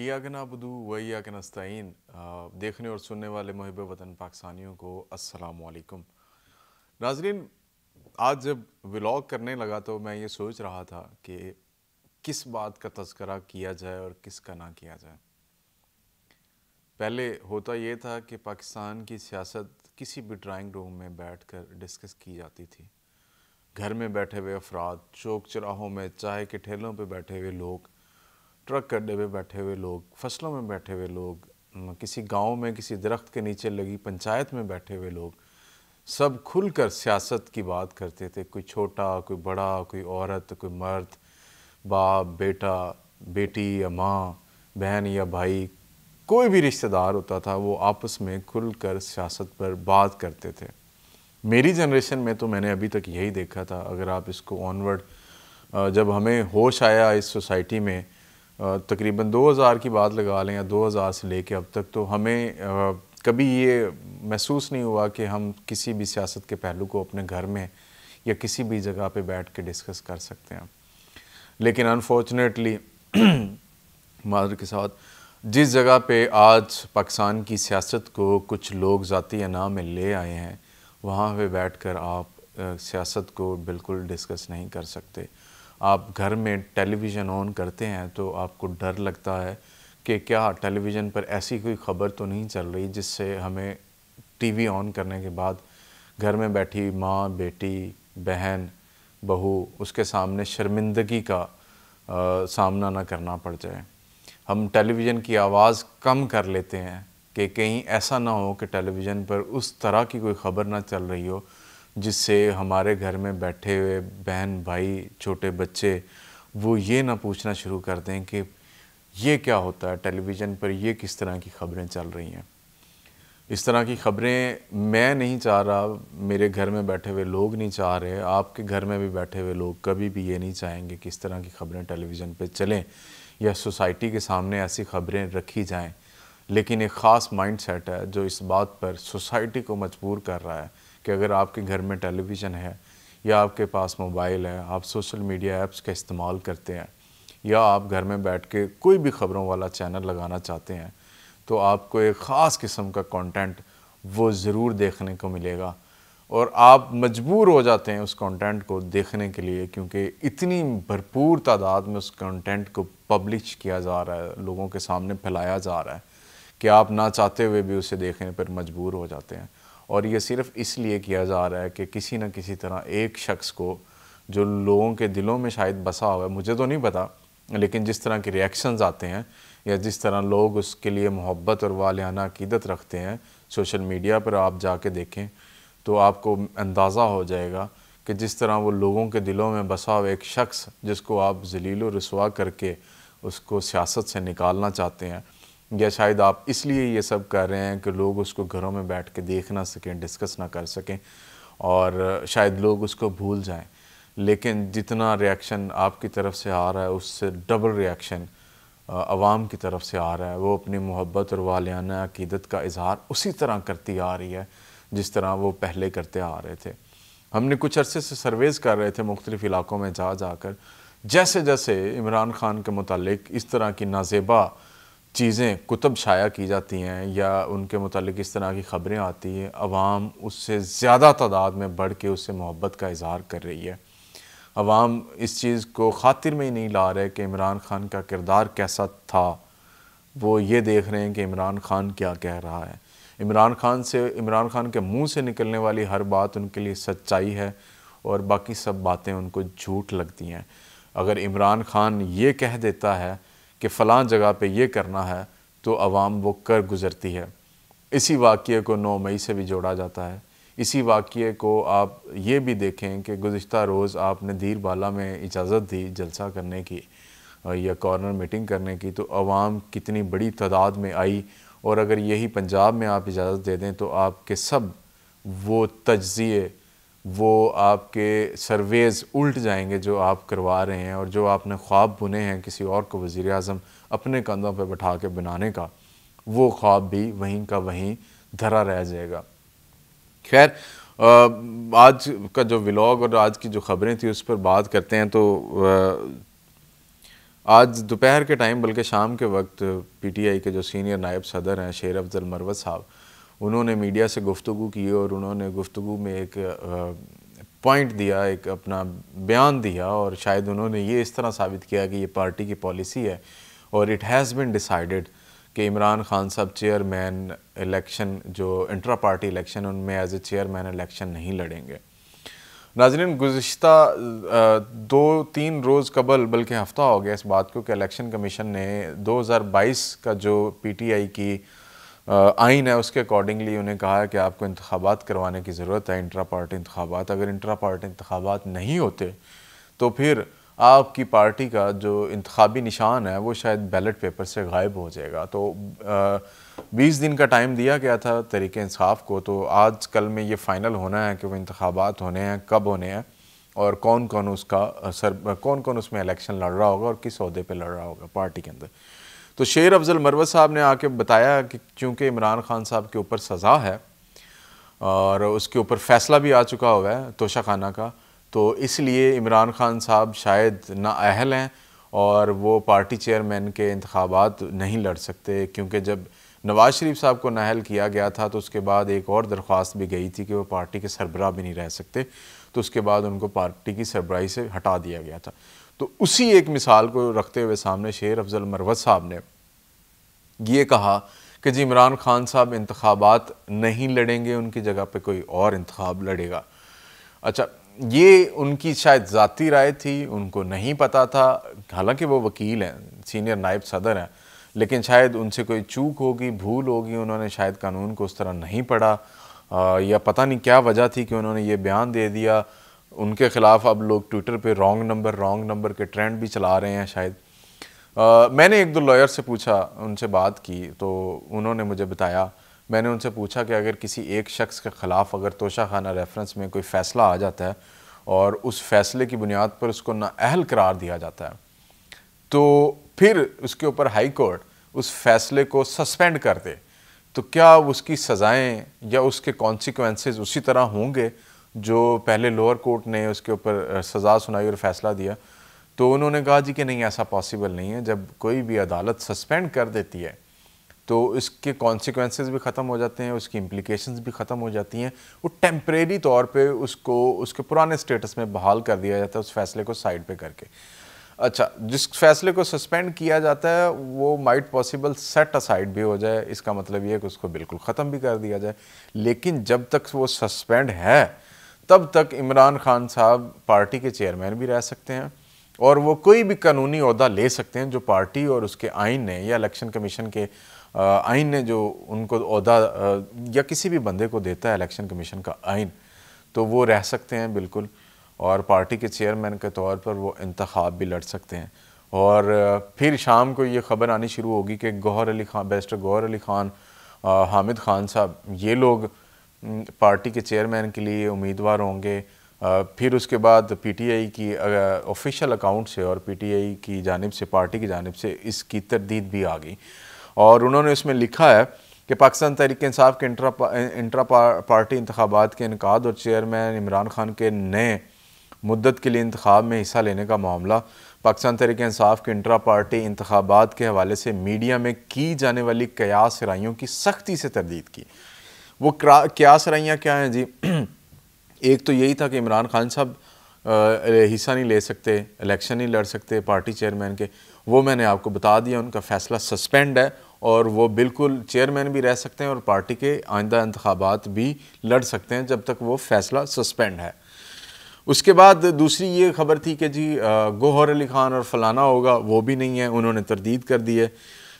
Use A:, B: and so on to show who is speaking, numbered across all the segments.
A: یقن ابدو و یا کنستین دیکھنے اور سننے والے محب وطن پاکستانیوں کو السلام علیکم ناظرین آج جب ولاگ کرنے لگا تو میں یہ سوچ رہا تھا کہ کس بات کا تذکرہ کیا جائے اور کس کا نہ کیا جائے پہلے ہوتا یہ تھا کہ پاکستان کی سیاست کسی بھی ڈرائنگ روم میں بیٹھ کر ڈسکس کی جاتی تھی گھر میں بیٹھے ہوئے افراد چوک چراہوں میں چاہے کے ٹھیلوں پہ بیٹھے ہوئے لوگ ٹرک اڈے پہ بیٹھے ہوئے لوگ فصلوں میں بیٹھے ہوئے لوگ کسی گاؤں میں کسی درخت کے نیچے لگی پنچایت میں بیٹھے ہوئے لوگ سب کھل کر سیاست کی بات کرتے تھے کوئی چھوٹا کوئی بڑا کوئی عورت کوئی مرد باپ بیٹا بیٹی یا ماں بہن یا بھائی کوئی بھی رشتہ دار ہوتا تھا وہ آپس میں کھل کر سیاست پر بات کرتے تھے میری جنریشن میں تو میں نے ابھی تک یہی دیکھا تھا اگر آپ اس کو آنورڈ جب ہمیں ہوش آیا اس سوسائٹی میں تقریباً دو ہزار کی بات لگا لیں یا دو ہزار سے لے کے اب تک تو ہمیں کبھی یہ محسوس نہیں ہوا کہ ہم کسی بھی سیاست کے پہلو کو اپنے گھر میں یا کسی بھی جگہ پہ بیٹھ کے ڈسکس کر سکتے ہیں لیکن انفارچونیٹلی معذر کے ساتھ جس جگہ پہ آج پاکستان کی سیاست کو کچھ لوگ ذاتی انا میں لے آئے ہیں وہاں پہ بیٹھ کر آپ سیاست کو بالکل ڈسکس نہیں کر سکتے آپ گھر میں ٹیلی ویژن آن کرتے ہیں تو آپ کو ڈر لگتا ہے کہ کیا ٹیلی ویژن پر ایسی کوئی خبر تو نہیں چل رہی جس سے ہمیں ٹی وی آن کرنے کے بعد گھر میں بیٹھی ماں بیٹی بہن بہو اس کے سامنے شرمندگی کا سامنا نہ کرنا پڑ جائے ہم ٹیلی ویژن کی آواز کم کر لیتے ہیں کہ کہیں ایسا نہ ہو کہ ٹیلی ویژن پر اس طرح کی کوئی خبر نہ چل رہی ہو جس سے ہمارے گھر میں بیٹھے ہوئے بہن بھائی چھوٹے بچے وہ یہ نہ پوچھنا شروع کر دیں کہ یہ کیا ہوتا ہے ٹیلی ویژن پر یہ کس طرح کی خبریں چل رہی ہیں اس طرح کی خبریں میں نہیں چاہ رہا میرے گھر میں بیٹھے ہوئے لوگ نہیں چاہ رہے آپ کے گھر میں بھی بیٹھے ہوئے لوگ کبھی بھی یہ نہیں چاہیں گے کس طرح کی خبریں ٹیلی ویژن پہ چلیں یا سوسائٹی کے سامنے ایسی خبریں رکھی جائیں لیکن ایک خاص مائنڈ سیٹ ہے جو اس بات پر سوسائٹی کو مجبور کر رہا ہے کہ اگر آپ کے گھر میں ٹیلی ویژن ہے یا آپ کے پاس موبائل ہے آپ سوشل میڈیا ایپس کا استعمال کرتے ہیں یا آپ گھر میں بیٹھ کے کوئی بھی خبروں والا چینل لگانا چاہتے ہیں تو آپ کو ایک خاص قسم کا کانٹینٹ وہ ضرور دیکھنے کو ملے گا اور آپ مجبور ہو جاتے ہیں اس کانٹینٹ کو دیکھنے کے لیے کیونکہ اتنی بھرپور تعداد میں اس کانٹینٹ کو پبلش کیا جا رہا ہے لوگوں کے سامنے پھیلایا جا رہا ہے کہ آپ نہ چاہتے ہوئے بھی اسے دیکھنے پر مجبور ہو جاتے ہیں اور یہ صرف اس لیے کیا جا رہا ہے کہ کسی نہ کسی طرح ایک شخص کو جو لوگوں کے دلوں میں شاید بسا ہوا ہے مجھے تو نہیں پتا لیکن جس طرح کے ریئیکشنز آتے ہیں یا جس طرح لوگ اس کے لیے محبت اور والیانہ عقیدت رکھتے ہیں سوشل میڈیا پر آپ جا کے دیکھیں تو آپ کو اندازہ ہو جائے گا کہ جس طرح وہ لوگوں کے دلوں میں بسا ہوا ایک شخص جس کو آپ ذلیل و رسوا کر کے اس کو سیاست سے نکالنا چاہتے ہیں یا شاید آپ اس لیے یہ سب کر رہے ہیں کہ لوگ اس کو گھروں میں بیٹھ کے دیکھ نہ سکیں ڈسکس نہ کر سکیں اور شاید لوگ اس کو بھول جائیں لیکن جتنا ریاکشن آپ کی طرف سے آ رہا ہے اس سے ڈبل ریاکشن عوام کی طرف سے آ رہا ہے وہ اپنی محبت اور والیانہ عقیدت کا اظہار اسی طرح کرتی آ رہی ہے جس طرح وہ پہلے کرتے آ رہے تھے ہم نے کچھ عرصے سے سرویز کر رہے تھے مختلف علاقوں میں جا جا کر جیسے جیسے عمران خان کے متعلق اس طرح کی نازیبہ چیزیں کتب شائع کی جاتی ہیں یا ان کے متعلق اس طرح کی خبریں آتی ہیں عوام اس سے زیادہ تعداد میں بڑھ کے اس سے محبت کا اظہار کر رہی ہے عوام اس چیز کو خاطر میں ہی نہیں لا رہے کہ عمران خان کا کردار کیسا تھا وہ یہ دیکھ رہے ہیں کہ عمران خان کیا کہہ رہا ہے عمران خان سے عمران خان کے منہ سے نکلنے والی ہر بات ان کے لیے سچائی ہے اور باقی سب باتیں ان کو جھوٹ لگتی ہیں اگر عمران خان یہ کہہ دیتا ہے کہ فلاں جگہ پہ یہ کرنا ہے تو عوام وہ کر گزرتی ہے اسی واقعے کو نو مئی سے بھی جوڑا جاتا ہے اسی واقعے کو آپ یہ بھی دیکھیں کہ گزشتہ روز آپ نے دیر بالا میں اجازت دی جلسہ کرنے کی یا کارنر میٹنگ کرنے کی تو عوام کتنی بڑی تعداد میں آئی اور اگر یہی پنجاب میں آپ اجازت دے دیں تو آپ کے سب وہ تجزیے وہ آپ کے سرویز الٹ جائیں گے جو آپ کروا رہے ہیں اور جو آپ نے خواب بنے ہیں کسی اور کو وزیر اعظم اپنے کندھوں پہ بٹھا کے بنانے کا وہ خواب بھی وہیں کا وہیں دھرا رہ جائے گا خیر آج کا جو ولاگ اور آج کی جو خبریں تھیں اس پر بات کرتے ہیں تو آج دوپہر کے ٹائم بلکہ شام کے وقت پی ٹی آئی کے جو سینئر نائب صدر ہیں شیر افضل مروت صاحب انہوں نے میڈیا سے گفتگو کی اور انہوں نے گفتگو میں ایک پوائنٹ دیا ایک اپنا بیان دیا اور شاید انہوں نے یہ اس طرح ثابت کیا کہ یہ پارٹی کی پالیسی ہے اور اٹ ہیز بن ڈیسائیڈڈ کہ عمران خان صاحب چیئر مین الیکشن جو انٹرا پارٹی الیکشن ان میں as a chairman election نہیں لڑیں گے ناظرین گزشتہ دو تین روز قبل بلکہ ہفتہ ہو گیا اس بات کو کہ الیکشن کمیشن نے دو ہزار بائیس کا جو پی ٹی آئی کی آئین ہے اس کے اکارڈنگلی انہیں کہا ہے کہ آپ کو انتخابات کروانے کی ضرورت ہے انٹرا پارٹی انتخابات اگر انٹرا پارٹی انتخابات نہیں ہوتے تو پھر آپ کی پارٹی کا جو انتخابی نشان ہے وہ شاید بیلٹ پیپر سے غائب ہو جائے گا تو بیس دن کا ٹائم دیا گیا تھا طریقہ انصاف کو تو آج کل میں یہ فائنل ہونا ہے کہ وہ انتخابات ہونے ہیں کب ہونے ہیں اور کون کون اس کا سر کون کون اس میں الیکشن لڑ رہا ہوگا اور کس عہدے پہ لڑ رہا ہوگا پارٹی کے اندر تو شیر افضل مروت صاحب نے آ کے بتایا کہ چونکہ عمران خان صاحب کے اوپر سزا ہے اور اس کے اوپر فیصلہ بھی آ چکا ہوا ہے توشہ خانہ کا تو اس لیے عمران خان صاحب شاید نااہل ہیں اور وہ پارٹی چیئرمین کے انتخابات نہیں لڑ سکتے کیونکہ جب نواز شریف صاحب کو نہل کیا گیا تھا تو اس کے بعد ایک اور درخواست بھی گئی تھی کہ وہ پارٹی کے سربراہ بھی نہیں رہ سکتے تو اس کے بعد ان کو پارٹی کی سربراہی سے ہٹا دیا گیا تھا تو اسی ایک مثال کو رکھتے ہوئے سامنے شیر افضل مروت صاحب نے یہ کہا کہ جی عمران خان صاحب انتخابات نہیں لڑیں گے ان کی جگہ پہ کوئی اور انتخاب لڑے گا اچھا یہ ان کی شاید ذاتی رائے تھی ان کو نہیں پتہ تھا حالانکہ وہ وکیل ہیں سینئر نائب صدر ہیں لیکن شاید ان سے کوئی چوک ہوگی بھول ہوگی انہوں نے شاید قانون کو اس طرح نہیں پڑھا یا پتہ نہیں کیا وجہ تھی کہ انہوں نے یہ بیان دے دیا ان کے خلاف اب لوگ ٹویٹر پہ رانگ نمبر رانگ نمبر کے ٹرینڈ بھی چلا رہے ہیں شاید میں نے ایک دو لائر سے پوچھا ان سے بات کی تو انہوں نے مجھے بتایا میں نے ان سے پوچھا کہ اگر کسی ایک شخص کے خلاف اگر توشہ خانہ ریفرنس میں کوئی فیصلہ آ جاتا ہے اور اس فیصلے کی بنیاد پر اس کو نا اہل قرار دیا جاتا ہے تو پھر اس کے اوپر ہائی کورٹ اس فیصلے کو سسپینڈ کر دے تو کیا اس کی سزائیں یا اس کے کانسیکوینسز اسی طرح ہوں گے جو پہلے لوور کورٹ نے اس کے اوپر سزا سنائی اور فیصلہ دیا تو انہوں نے کہا جی کہ نہیں ایسا پاسیبل نہیں ہے جب کوئی بھی عدالت سسپینڈ کر دیتی ہے تو اس کے کانسیکوینسز بھی ختم ہو جاتے ہیں اس کی امپلیکیشنز بھی ختم ہو جاتی ہیں وہ ٹیمپریری طور پہ اس کو اس کے پرانے سٹیٹس میں بحال کر دیا جاتا ہے اس فیصلے کو سائیڈ پہ کر کے اچھا جس فیصلے کو سسپینڈ کیا جاتا ہے وہ مائٹ پاسبل سیٹ اسائڈ بھی ہو جائے اس کا مطلب یہ ہے کہ اس کو بالکل ختم بھی کر دیا جائے لیکن جب تک وہ سسپینڈ ہے تب تک عمران خان صاحب پارٹی کے چیئرمین بھی رہ سکتے ہیں اور وہ کوئی بھی قانونی عہدہ لے سکتے ہیں جو پارٹی اور اس کے آئین نے یا الیکشن کمیشن کے آئین نے جو ان کو عہدہ یا کسی بھی بندے کو دیتا ہے الیکشن کمیشن کا آئین تو وہ رہ سکتے ہیں بالکل اور پارٹی کے چیئرمین کے طور پر وہ انتخاب بھی لڑ سکتے ہیں اور پھر شام کو یہ خبر آنی شروع ہوگی کہ گوہر علی خان بیسٹر گوھر علی خان حامد خان صاحب یہ لوگ پارٹی کے چیئرمین کے لیے امیدوار ہوں گے پھر اس کے بعد پی ٹی آئی کی آفیشیل اکاؤنٹ سے اور پی ٹی آئی کی جانب سے پارٹی کی جانب سے اس کی تردید بھی آ گئی اور انہوں نے اس میں لکھا ہے کہ پاکستان تحریک انصاف کے انٹرا انٹرا پارٹی انتخابات کے انعقاد اور چیئرمین عمران خان کے نئے مدت کے لیے انتخاب میں حصہ لینے کا معاملہ پاکستان تحریک انصاف کے انٹرا پارٹی انتخابات کے حوالے سے میڈیا میں کی جانے والی قیاس رائیوں کی سختی سے تردید کی وہ کیا سرائیاں کیا ہیں جی ایک تو یہی تھا کہ عمران خان صاحب حصہ نہیں لے سکتے الیکشن نہیں لڑ سکتے پارٹی چیئرمین کے وہ میں نے آپ کو بتا دیا ان کا فیصلہ سسپینڈ ہے اور وہ بالکل چیئرمین بھی رہ سکتے ہیں اور پارٹی کے آئندہ انتخابات بھی لڑ سکتے ہیں جب تک وہ فیصلہ سسپینڈ ہے اس کے بعد دوسری یہ خبر تھی کہ جی گوہر علی خان اور فلانا ہوگا وہ بھی نہیں ہے انہوں نے تردید کر دی ہے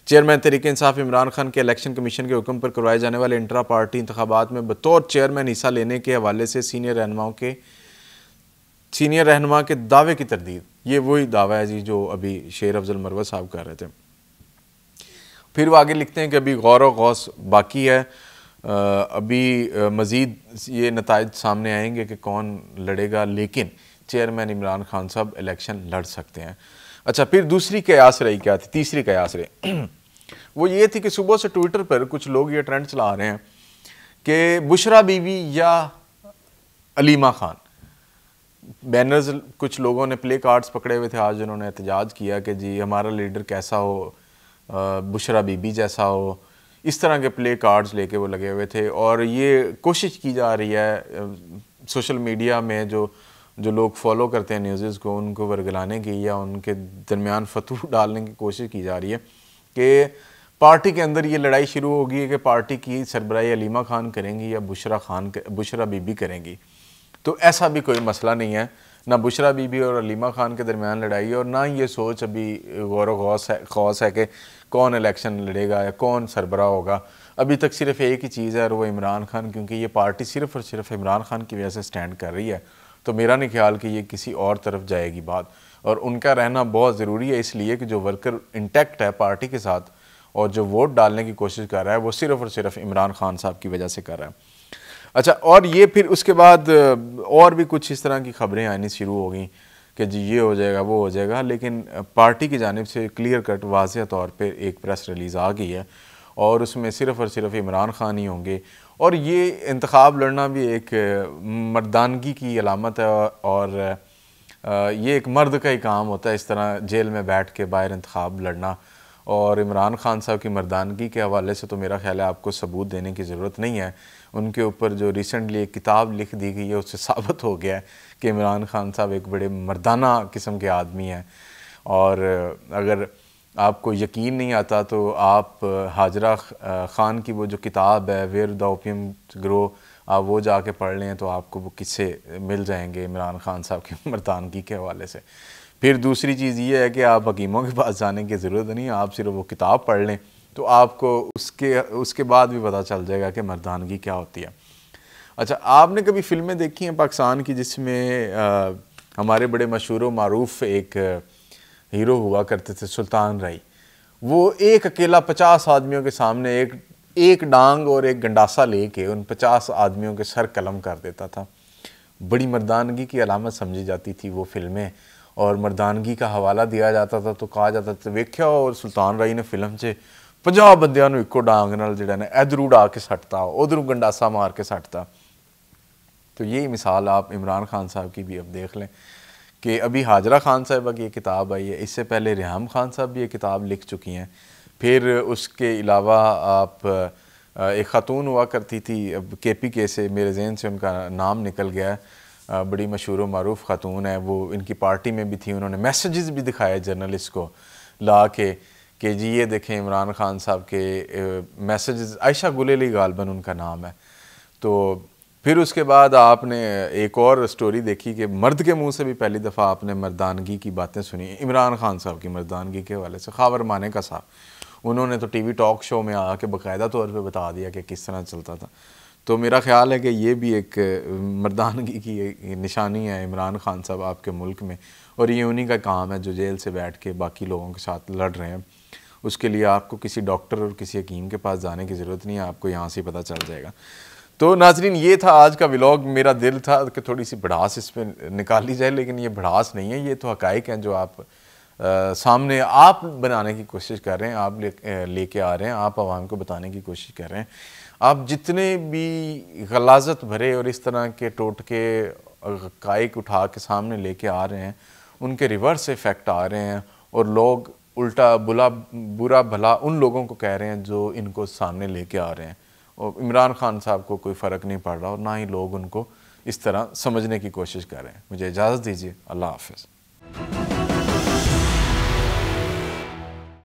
A: چیئرمین طریقہ انصاف عمران خان کے الیکشن کمیشن کے حکم پر کروائے جانے والے انٹرا پارٹی انتخابات میں بطور چیئرمین حصہ لینے کے حوالے سے سینئر رہنماؤں کے سینئر رہنما کے دعوے کی تردید یہ وہی دعویٰ ہے جی جو ابھی شیر افضل مروہ صاحب کر رہے تھے پھر وہ آگے لکھتے ہیں کہ ابھی غور و غوث باقی ہے ابھی مزید یہ نتائج سامنے آئیں گے کہ کون لڑے گا لیکن چیئرمین عمران خان صاحب الیکشن لڑ سکتے ہیں اچھا پھر دوسری قیاس رہی کیا تھی تیسری قیاس رہی وہ یہ تھی کہ صبح سے ٹویٹر پر کچھ لوگ یہ ٹرینڈ چلا رہے ہیں کہ بشرا بی بی یا علیمہ خان بینرز کچھ لوگوں نے پلے کارڈز پکڑے ہوئے تھے آج انہوں نے احتجاج کیا کہ جی ہمارا لیڈر کیسا ہو بشرا بی بی جیسا ہو اس طرح کے پلے کارڈز لے کے وہ لگے ہوئے تھے اور یہ کوشش کی جا رہی ہے سوشل میڈیا میں جو جو لوگ فالو کرتے ہیں نیوزز کو ان کو ورگلانے کی یا ان کے درمیان فتو ڈالنے کی کوشش کی جا رہی ہے کہ پارٹی کے اندر یہ لڑائی شروع ہوگی ہے کہ پارٹی کی سربراہی علیمہ خان کریں گی یا بشرا خان بشرا بی بی کریں گی تو ایسا بھی کوئی مسئلہ نہیں ہے نہ بشرا بی بی اور علیمہ خان کے درمیان لڑائی اور نہ یہ سوچ ابھی غور و غوث ہے ہے کہ کون الیکشن لڑے گا یا کون سربراہ ہوگا ابھی تک صرف ایک ہی چیز ہے اور وہ عمران خان کیونکہ یہ پارٹی صرف اور صرف عمران خان کی وجہ سے سٹینڈ کر رہی ہے تو میرا نہیں خیال کہ یہ کسی اور طرف جائے گی بات اور ان کا رہنا بہت ضروری ہے اس لیے کہ جو ورکر انٹیکٹ ہے پارٹی کے ساتھ اور جو ووٹ ڈالنے کی کوشش کر رہا ہے وہ صرف اور صرف عمران خان صاحب کی وجہ سے کر رہا ہے اچھا اور یہ پھر اس کے بعد اور بھی کچھ اس طرح کی خبریں آنی شروع ہو گئیں کہ جی یہ ہو جائے گا وہ ہو جائے گا لیکن پارٹی کی جانب سے کلیئر کٹ واضح طور پہ ایک پریس ریلیز آ گئی ہے اور اس میں صرف اور صرف عمران خان ہی ہوں گے اور یہ انتخاب لڑنا بھی ایک مردانگی کی علامت ہے اور یہ ایک مرد کا ہی کام ہوتا ہے اس طرح جیل میں بیٹھ کے باہر انتخاب لڑنا اور عمران خان صاحب کی مردانگی کے حوالے سے تو میرا خیال ہے آپ کو ثبوت دینے کی ضرورت نہیں ہے ان کے اوپر جو ریسنٹلی ایک کتاب لکھ دی گئی ہے اس سے ثابت ہو گیا ہے کہ عمران خان صاحب ایک بڑے مردانہ قسم کے آدمی ہیں اور اگر آپ کو یقین نہیں آتا تو آپ حاجرہ خان کی وہ جو کتاب ہے ویر دا اوپیم گرو آپ وہ جا کے پڑھ لیں تو آپ کو وہ قصے مل جائیں گے عمران خان صاحب کی مردانگی کے حوالے سے پھر دوسری چیز یہ ہے کہ آپ حکیموں کے پاس جانے کی ضرورت نہیں آپ صرف وہ کتاب پڑھ لیں تو آپ کو اس کے اس کے بعد بھی پتہ چل جائے گا کہ مردانگی کیا ہوتی ہے اچھا آپ نے کبھی فلمیں دیکھی ہیں پاکستان کی جس میں ہمارے بڑے مشہور و معروف ایک ہیرو ہوا کرتے تھے سلطان رائی وہ ایک اکیلا پچاس آدمیوں کے سامنے ایک ایک ڈانگ اور ایک گنڈاسا لے کے ان پچاس آدمیوں کے سر قلم کر دیتا تھا بڑی مردانگی کی علامت سمجھی جاتی تھی وہ فلمیں اور مردانگی کا حوالہ دیا جاتا تھا تو کہا جاتا تھا ویکیا اور سلطان رائی نے فلم سے پنجا بندیاں ایکو ڈانگ جا ادرو ڈا کے سٹتا ادھرو گنڈاسا مار کے سٹتا تو یہی مثال آپ عمران خان صاحب کی بھی اب دیکھ لیں کہ ابھی حاجرہ خان صاحبہ کی یہ کتاب آئی ہے اس سے پہلے ریحام خان صاحب بھی یہ کتاب لکھ چکی ہیں پھر اس کے علاوہ آپ ایک خاتون ہوا کرتی تھی اب کے پی کے سے میرے ذہن سے ان کا نام نکل گیا ہے بڑی مشہور و معروف خاتون ہے وہ ان کی پارٹی میں بھی تھی انہوں نے میسیجز بھی دکھائے جرنلسٹ کو لا کے کہ جی یہ دیکھیں عمران خان صاحب کے میسیجز عائشہ گلے لی غالباً ان کا نام ہے تو پھر اس کے بعد آپ نے ایک اور سٹوری دیکھی کہ مرد کے منہ سے بھی پہلی دفعہ آپ نے مردانگی کی باتیں سنی عمران خان صاحب کی مردانگی کے حوالے سے خاور مانے کا صاحب انہوں نے تو ٹی وی ٹاک شو میں آ کے باقاعدہ طور پہ بتا دیا کہ کس طرح چلتا تھا تو میرا خیال ہے کہ یہ بھی ایک مردانگی کی نشانی ہے عمران خان صاحب آپ کے ملک میں اور یہ انہی کا کام ہے جو جیل سے بیٹھ کے باقی لوگوں کے ساتھ لڑ رہے ہیں اس کے لیے آپ کو کسی ڈاکٹر اور کسی حکیم کے پاس جانے کی ضرورت نہیں ہے آپ کو یہاں سے ہی پتہ چل جائے گا تو ناظرین یہ تھا آج کا ولاگ میرا دل تھا کہ تھوڑی سی بڑھاس اس نکال نکالی جائے لیکن یہ بڑھاس نہیں ہے یہ تو حقائق ہیں جو آپ سامنے آپ بنانے کی کوشش کر رہے ہیں آپ لے کے آ رہے ہیں آپ عوام کو بتانے کی کوشش کر رہے ہیں آپ جتنے بھی غلازت بھرے اور اس طرح کے ٹوٹکے حقائق اٹھا کے سامنے لے کے آ رہے ہیں ان کے ریورس افیکٹ آ رہے ہیں اور لوگ الٹا بلا برا بھلا ان لوگوں کو کہہ رہے ہیں جو ان کو سامنے لے کے آ رہے ہیں اور عمران خان صاحب کو کوئی فرق نہیں پڑ رہا اور نہ ہی لوگ ان کو اس طرح سمجھنے کی کوشش کر رہے ہیں مجھے اجازت دیجیے اللہ حافظ